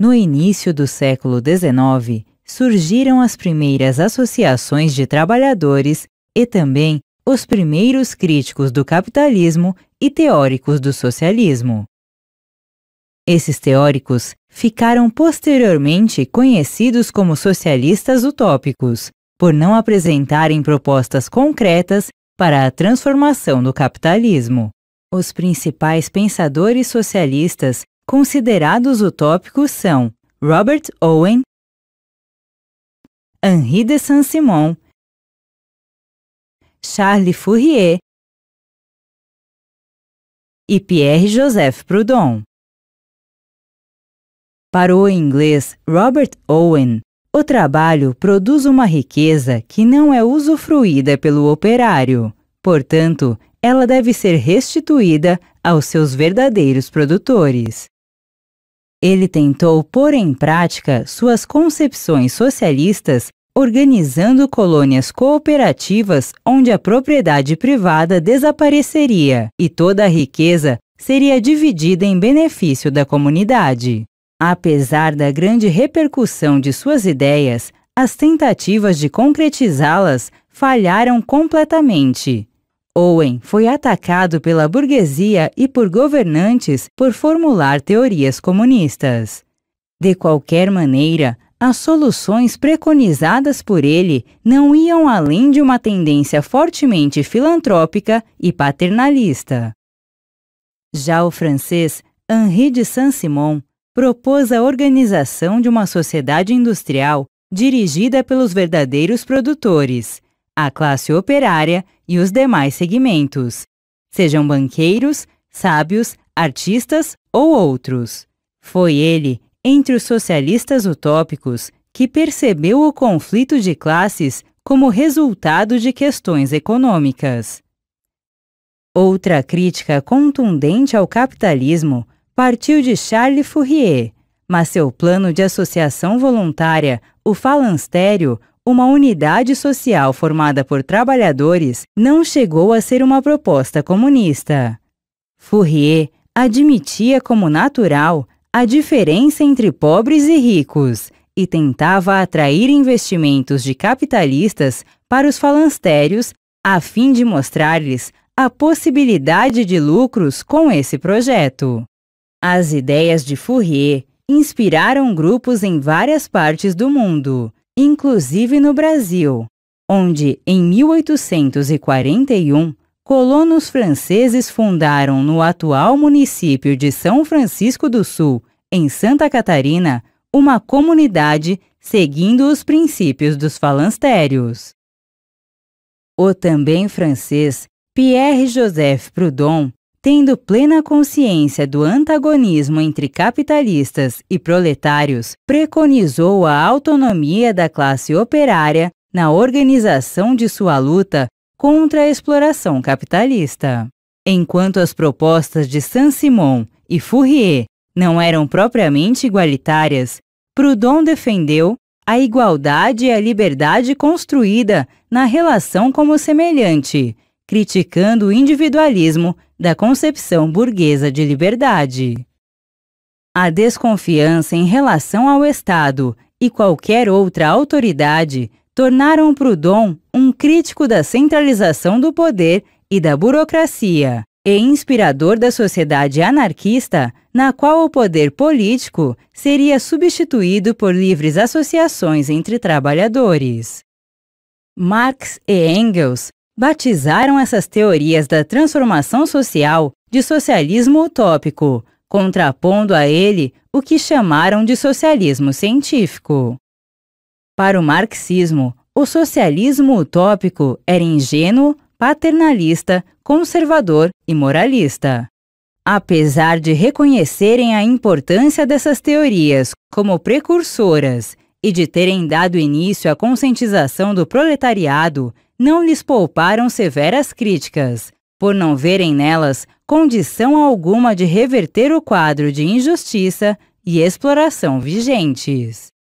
No início do século XIX, surgiram as primeiras associações de trabalhadores e também os primeiros críticos do capitalismo e teóricos do socialismo. Esses teóricos ficaram posteriormente conhecidos como socialistas utópicos, por não apresentarem propostas concretas para a transformação do capitalismo. Os principais pensadores socialistas Considerados utópicos são Robert Owen, Henri de Saint-Simon, Charles Fourier e Pierre-Joseph Proudhon. Para o inglês Robert Owen, o trabalho produz uma riqueza que não é usufruída pelo operário, portanto, ela deve ser restituída aos seus verdadeiros produtores. Ele tentou pôr em prática suas concepções socialistas, organizando colônias cooperativas onde a propriedade privada desapareceria e toda a riqueza seria dividida em benefício da comunidade. Apesar da grande repercussão de suas ideias, as tentativas de concretizá-las falharam completamente. Owen foi atacado pela burguesia e por governantes por formular teorias comunistas. De qualquer maneira, as soluções preconizadas por ele não iam além de uma tendência fortemente filantrópica e paternalista. Já o francês Henri de Saint-Simon propôs a organização de uma sociedade industrial dirigida pelos verdadeiros produtores a classe operária e os demais segmentos, sejam banqueiros, sábios, artistas ou outros. Foi ele, entre os socialistas utópicos, que percebeu o conflito de classes como resultado de questões econômicas. Outra crítica contundente ao capitalismo partiu de Charles Fourier, mas seu plano de associação voluntária, o falanstério, uma unidade social formada por trabalhadores não chegou a ser uma proposta comunista. Fourier admitia como natural a diferença entre pobres e ricos e tentava atrair investimentos de capitalistas para os falanstérios a fim de mostrar-lhes a possibilidade de lucros com esse projeto. As ideias de Fourier inspiraram grupos em várias partes do mundo, inclusive no Brasil, onde, em 1841, colonos franceses fundaram no atual município de São Francisco do Sul, em Santa Catarina, uma comunidade seguindo os princípios dos falanstérios. O também francês Pierre-Joseph Proudhon Tendo plena consciência do antagonismo entre capitalistas e proletários, preconizou a autonomia da classe operária na organização de sua luta contra a exploração capitalista. Enquanto as propostas de Saint-Simon e Fourier não eram propriamente igualitárias, Proudhon defendeu a igualdade e a liberdade construída na relação como semelhante, criticando o individualismo da concepção burguesa de liberdade. A desconfiança em relação ao Estado e qualquer outra autoridade tornaram Proudhon um crítico da centralização do poder e da burocracia, e inspirador da sociedade anarquista, na qual o poder político seria substituído por livres associações entre trabalhadores. Marx e Engels batizaram essas teorias da transformação social de socialismo utópico, contrapondo a ele o que chamaram de socialismo científico. Para o marxismo, o socialismo utópico era ingênuo, paternalista, conservador e moralista. Apesar de reconhecerem a importância dessas teorias como precursoras e de terem dado início à conscientização do proletariado não lhes pouparam severas críticas, por não verem nelas condição alguma de reverter o quadro de injustiça e exploração vigentes.